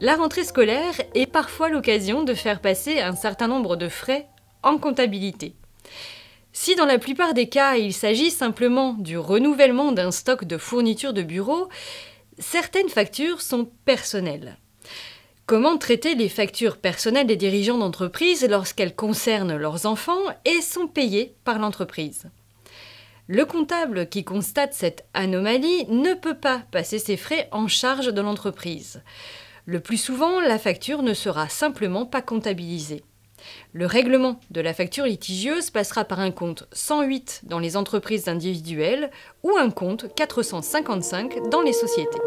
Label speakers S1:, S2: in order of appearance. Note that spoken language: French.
S1: La rentrée scolaire est parfois l'occasion de faire passer un certain nombre de frais en comptabilité. Si dans la plupart des cas il s'agit simplement du renouvellement d'un stock de fournitures de bureau, certaines factures sont personnelles. Comment traiter les factures personnelles des dirigeants d'entreprise lorsqu'elles concernent leurs enfants et sont payées par l'entreprise Le comptable qui constate cette anomalie ne peut pas passer ses frais en charge de l'entreprise. Le plus souvent, la facture ne sera simplement pas comptabilisée. Le règlement de la facture litigieuse passera par un compte 108 dans les entreprises individuelles ou un compte 455 dans les sociétés.